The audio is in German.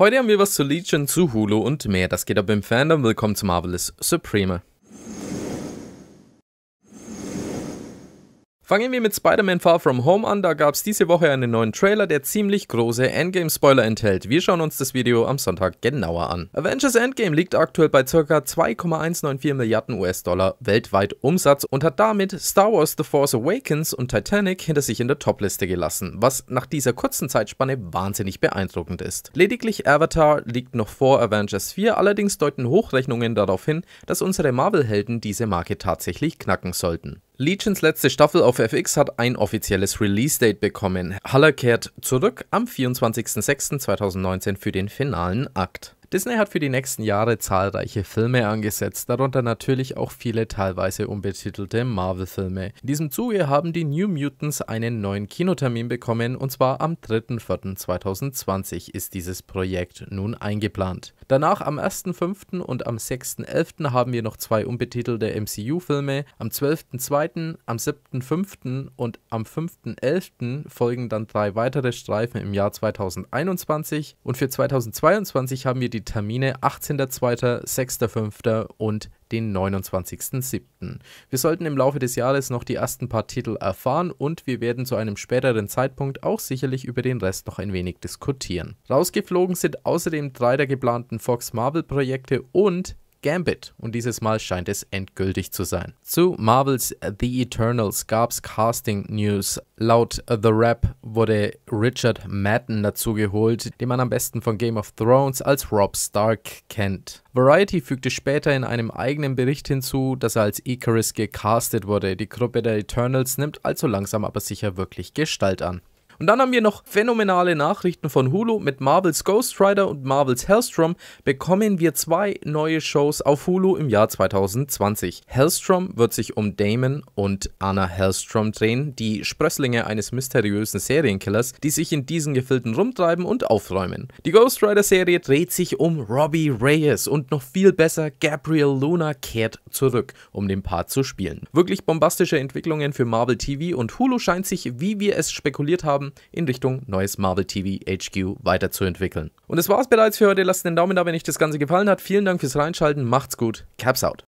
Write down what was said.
Heute haben wir was zu Legion, zu Hulu und mehr. Das geht ab im Fandom. Willkommen zu Marvelous Supreme. Fangen wir mit Spider-Man Far From Home an. Da gab es diese Woche einen neuen Trailer, der ziemlich große Endgame-Spoiler enthält. Wir schauen uns das Video am Sonntag genauer an. Avengers Endgame liegt aktuell bei ca. 2,194 Milliarden US-Dollar weltweit Umsatz und hat damit Star Wars The Force Awakens und Titanic hinter sich in der Topliste gelassen, was nach dieser kurzen Zeitspanne wahnsinnig beeindruckend ist. Lediglich Avatar liegt noch vor Avengers 4, allerdings deuten Hochrechnungen darauf hin, dass unsere Marvel-Helden diese Marke tatsächlich knacken sollten. Legions letzte Staffel auf FX hat ein offizielles Release-Date bekommen. Haller kehrt zurück am 24.06.2019 für den finalen Akt. Disney hat für die nächsten Jahre zahlreiche Filme angesetzt, darunter natürlich auch viele teilweise unbetitelte Marvel-Filme. In diesem Zuge haben die New Mutants einen neuen Kinotermin bekommen und zwar am 3.4.2020 ist dieses Projekt nun eingeplant. Danach am 1.5. und am 6.11. haben wir noch zwei unbetitelte MCU-Filme, am 12.2., am 7.5. und am 5.11. folgen dann drei weitere Streifen im Jahr 2021 und für 2022 haben wir die die Termine 18.02., 6.05. und den 29.07. Wir sollten im Laufe des Jahres noch die ersten paar Titel erfahren und wir werden zu einem späteren Zeitpunkt auch sicherlich über den Rest noch ein wenig diskutieren. Rausgeflogen sind außerdem drei der geplanten Fox Marvel Projekte und Gambit und dieses Mal scheint es endgültig zu sein. Zu Marvels The Eternals gab es Casting News. Laut The Rap wurde Richard Madden dazugeholt, den man am besten von Game of Thrones als Rob Stark kennt. Variety fügte später in einem eigenen Bericht hinzu, dass er als Icarus gecastet wurde. Die Gruppe der Eternals nimmt also langsam aber sicher wirklich Gestalt an. Und dann haben wir noch phänomenale Nachrichten von Hulu. Mit Marvels Ghost Rider und Marvels Hellstrom bekommen wir zwei neue Shows auf Hulu im Jahr 2020. Hellstrom wird sich um Damon und Anna Hellstrom drehen, die Sprösslinge eines mysteriösen Serienkillers, die sich in diesen Gefilden rumtreiben und aufräumen. Die Ghost Rider Serie dreht sich um Robbie Reyes und noch viel besser Gabriel Luna kehrt zurück, um den Part zu spielen. Wirklich bombastische Entwicklungen für Marvel TV und Hulu scheint sich, wie wir es spekuliert haben, in Richtung neues Marvel TV HQ weiterzuentwickeln. Und das war's bereits für heute. Lasst einen Daumen da, wenn euch das Ganze gefallen hat. Vielen Dank fürs Reinschalten. Macht's gut. Caps out.